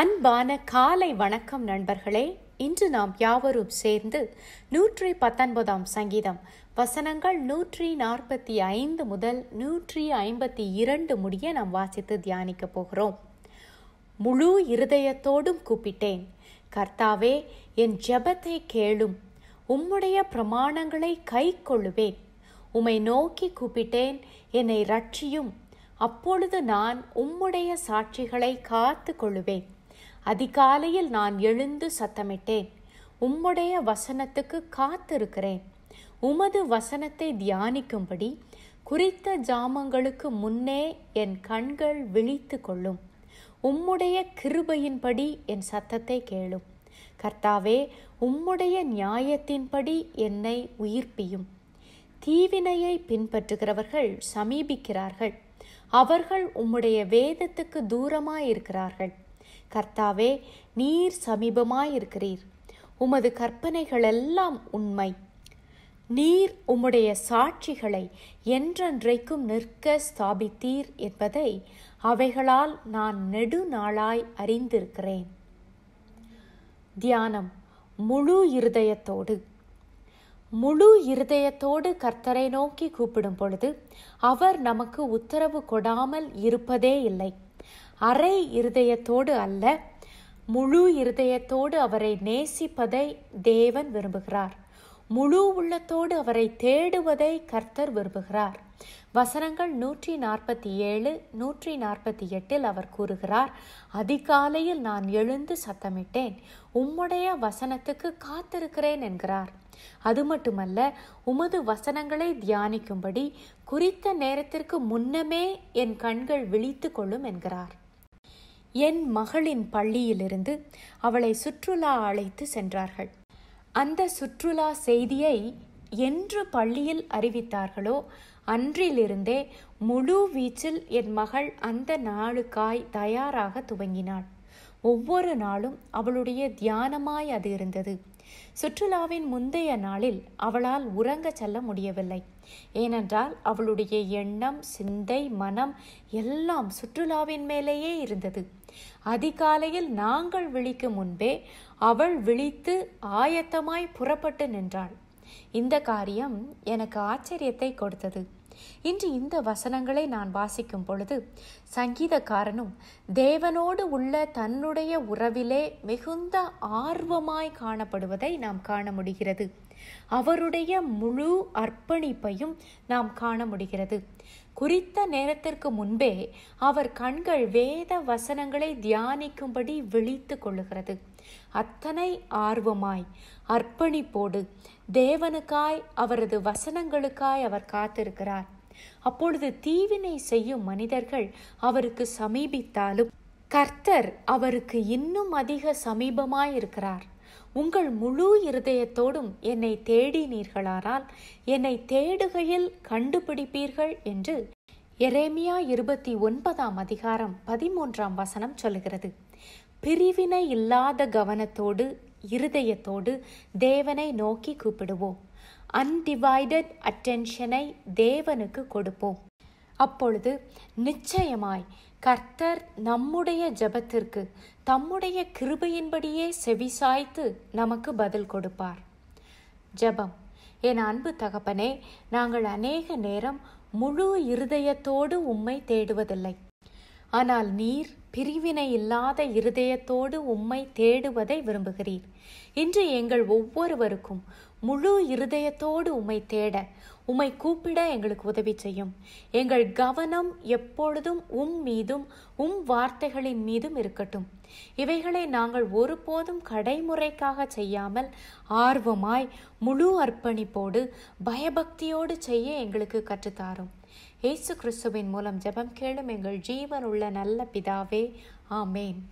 அன்பான காலை வணக்கம் நண்பர்களே இன்று நாம் யாவரும் சேர்ந்து நூற்றி பத்தொன்பதாம் சங்கீதம் வசனங்கள் நூற்றி நாற்பத்தி ஐந்து முதல் நூற்றி ஐம்பத்தி இரண்டு முடிய நாம் வாசித்து தியானிக்க போகிறோம் முழு இருதயத்தோடும் கூப்பிட்டேன் கர்த்தாவே என் ஜெபத்தை கேளும் உம்முடைய பிரமாணங்களை கை கொள்ளுவேன் உமை நோக்கி கூப்பிட்டேன் என்னை ரட்சியும் அப்பொழுது நான் உம்முடைய சாட்சிகளை காத்து கொள்ளுவேன் அதிகாலையில் நான் எழுந்து சத்தமிட்டேன் உம்முடைய வசனத்துக்கு காத்திருக்கிறேன் உமது வசனத்தை தியானிக்கும்படி குறித்த ஜாமங்களுக்கு முன்னே என் கண்கள் விழித்து கொள்ளும் உம்முடைய கிருபையின்படி என் சத்தத்தை கேளும் கர்த்தாவே உம்முடைய நியாயத்தின்படி என்னை உயிர்ப்பியும் தீவினையை பின்பற்றுகிறவர்கள் சமீபிக்கிறார்கள் அவர்கள் உம்முடைய வேதத்துக்கு தூரமாயிருக்கிறார்கள் கர்த்தாவே நீர் சமீபமாயிருக்கிறீர் உமது கற்பனைகளெல்லாம் உண்மை நீர் உம்முடைய சாட்சிகளை என்றென்றைக்கும் நிற்க ஸ்தாபித்தீர் என்பதை அவைகளால் நான் நெடுநாளாய் அறிந்திருக்கிறேன் தியானம் முழு இருதயத்தோடு முழு இருதயத்தோடு கர்த்தரை நோக்கி கூப்பிடும் பொழுது அவர் நமக்கு உத்தரவு கொடாமல் இருப்பதே இல்லை அரை இருதயத்தோடு அல்ல முழு இருதயத்தோடு அவரை நேசிப்பதை தேவன் விரும்புகிறார் முழு உள்ளத்தோடு அவரை தேடுவதை கர்த்தர் விரும்புகிறார் வசனங்கள் நூற்றி நாற்பத்தி ஏழு நூற்றி நாற்பத்தி எட்டில் அவர் கூறுகிறார் அதிகாலையில் நான் எழுந்து சத்தமிட்டேன் உம்முடைய வசனத்துக்கு காத்திருக்கிறேன் என்கிறார் அது மட்டுமல்ல உமது வசனங்களை தியானிக்கும்படி குறித்த நேரத்திற்கு முன்னமே என் கண்கள் விழித்து கொள்ளும் என்கிறார் என் மகளின் பள்ளியிலிருந்து அவளை சுற்றுலா அழைத்து சென்றார்கள் அந்த சுற்றுலா செய்தியை என்று பள்ளியில் அறிவித்தார்களோ அன்றிலிருந்தே முழு வீச்சில் என் மகள் அந்த நாளுக்காய் தயாராக துவங்கினாள் ஒவ்வொரு நாளும் அவளுடைய தியானமாய் அது இருந்தது சுற்றுலாவின் முந்தைய நாளில் அவளால் உறங்க செல்ல முடியவில்லை ஏனென்றால் அவளுடைய எண்ணம் சிந்தை மனம் எல்லாம் சுற்றுலாவின் மேலேயே இருந்தது அதிகாலையில் நாங்கள் விழிக்கும் முன்பே அவள் விழித்து ஆயத்தமாய் புறப்பட்டு நின்றாள் இந்த காரியம் எனக்கு ஆச்சரியத்தை கொடுத்தது இன்று இந்த வசனங்களை நான் வாசிக்கும் பொழுது சங்கீதக்காரனும் தேவனோடு உள்ள தன்னுடைய உறவிலே மிகுந்த ஆர்வமாய் காணப்படுவதை நாம் காண முடிகிறது அவருடைய முழு அர்ப்பணிப்பையும் நாம் காண முடிகிறது குறித்த நேரத்திற்கு முன்பே அவர் கண்கள் வேத வசனங்களை தியானிக்கும்படி விழித்து கொள்ளுகிறது அத்தனை ஆர்வமாய் அர்ப்பணிப்போடு தேவனுக்காய் அவரது வசனங்களுக்காய் அவர் காத்திருக்கிறார் அப்பொழுது தீவினை செய்யும் மனிதர்கள் அவருக்கு சமீபித்தாலும் கர்த்தர் அவருக்கு இன்னும் அதிக சமீபமாய் இருக்கிறார் உங்கள் முழு இருதயத்தோடும் என்னை தேடினீர்களானால் என்னை தேடுகையில் கண்டுபிடிப்பீர்கள் என்று எரேமியா இருபத்தி ஒன்பதாம் அதிகாரம் பதிமூன்றாம் வசனம் சொல்கிறது பிரிவினை இல்லாத கவனத்தோடு இருதயத்தோடு தேவனை நோக்கி கூப்பிடுவோம் அன்டிவைடட் அட்டென்ஷனை தேவனுக்கு கொடுப்போம் அப்பொழுது நிச்சயமாய் கர்த்தர் நம்முடைய ஜபத்திற்கு தம்முடைய கிருபையின்படியே செவிசாய்த்து நமக்கு பதில் கொடுப்பார் ஜபம் என் அன்பு தகப்பனே நாங்கள் அநேக நேரம் முழு இருதயத்தோடு உம்மை தேடுவதில்லை ஆனால் நீர் பிரிவினை இல்லாத இருதயத்தோடு உம்மை தேடுவதை விரும்புகிறீர் இன்று எங்கள் ஒவ்வொருவருக்கும் முழு இருதயத்தோடு உமை தேட உமை கூப்பிட எங்களுக்கு உதவி செய்யும் எங்கள் கவனம் எப்பொழுதும் உம் மீதும் உம் வார்த்தைகளின் மீதும் இருக்கட்டும் இவைகளை நாங்கள் ஒருபோதும் கடைமுறைக்காக செய்யாமல் ஆர்வமாய் முழு அர்ப்பணிப்போடு பயபக்தியோடு செய்ய எங்களுக்கு கற்றுத்தாரும் ஏசு கிறிஸ்துவின் மூலம் ஜெபம் கேளும் எங்கள் ஜீவன் உள்ள நல்ல பிதாவே ஆமேன்